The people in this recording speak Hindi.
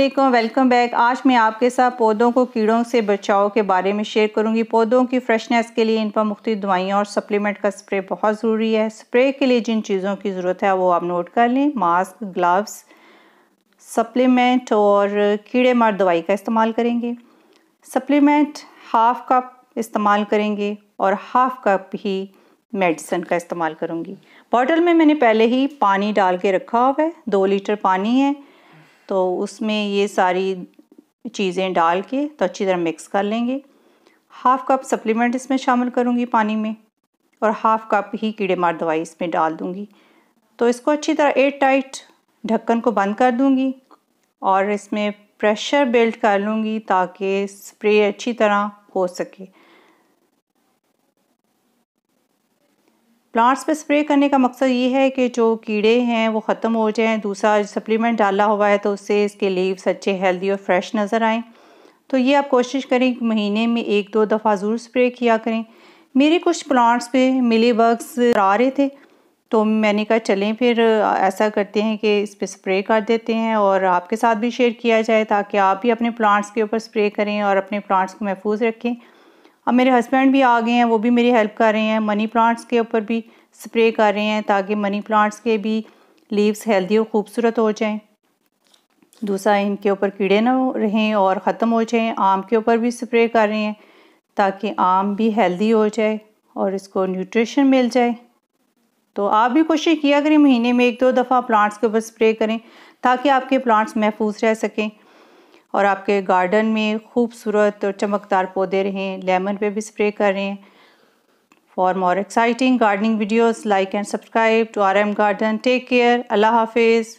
असलम वेलकम बैक आज मैं आपके साथ पौधों को कीड़ों से बचाव के बारे में शेयर करूंगी पौधों की फ्रेशनेस के लिए इन पर मुख्त दवाइयाँ और सप्लीमेंट का स्प्रे बहुत ज़रूरी है स्प्रे के लिए जिन चीज़ों की ज़रूरत है वो आप नोट कर लें मास्क ग्लव्स सप्लीमेंट और कीड़े मार दवाई का इस्तेमाल करेंगे सप्लीमेंट हाफ़ कप इस्तेमाल करेंगे और हाफ़ कप ही मेडिसन का इस्तेमाल करूँगी बॉटल में मैंने पहले ही पानी डाल के रखा हुआ है दो लीटर पानी है तो उसमें ये सारी चीज़ें डाल के तो अच्छी तरह मिक्स कर लेंगे हाफ़ कप सप्लीमेंट इसमें शामिल करूँगी पानी में और हाफ़ कप ही कीड़े मार दवाई इसमें डाल दूँगी तो इसको अच्छी तरह एयर टाइट ढक्कन को बंद कर दूँगी और इसमें प्रेशर बिल्ड कर लूँगी ताकि स्प्रे अच्छी तरह हो सके प्लांट्स पे स्प्रे करने का मकसद ये है कि जो कीड़े हैं वो ख़त्म हो जाएं दूसरा सप्लीमेंट डाला हुआ है तो उससे इसके लीव्स अच्छे हेल्दी और फ्रेश नज़र आएँ तो ये आप कोशिश करें कि महीने में एक दो दफ़ा ज़रूर स्प्रे किया करें मेरे कुछ प्लांट्स पे मिली बग्स आ रहे थे तो मैंने कहा चलें फिर ऐसा करते हैं कि इस पर स्प्रे कर देते हैं और आपके साथ भी शेयर किया जाए ताकि आप भी अपने प्लांट्स के ऊपर स्प्रे करें और अपने प्लांट्स को महफूज रखें अब मेरे हस्बैंड भी आ गए हैं वो भी मेरी हेल्प कर रहे हैं मनी प्लांट्स के ऊपर भी स्प्रे कर रहे हैं ताकि मनी प्लांट्स के भी लीव्स हेल्दी और ख़ूबसूरत हो जाएं दूसरा इनके ऊपर कीड़े ना रहें और ख़त्म हो जाएं आम के ऊपर भी स्प्रे कर रहे हैं ताकि आम भी हेल्दी हो जाए और इसको न्यूट्रिशन मिल जाए तो आप भी कोशिश किया करें महीने में एक दो दफ़ा प्लांट्स के ऊपर स्प्रे करें ताकि आपके प्लांट्स महफूज रह सकें और आपके गार्डन में खूबसूरत और चमकदार पौधे रहें लेमन पे भी स्प्रे कर रहे हैं For more exciting gardening videos, like and subscribe to RM Garden. Take care. Allah Hafiz.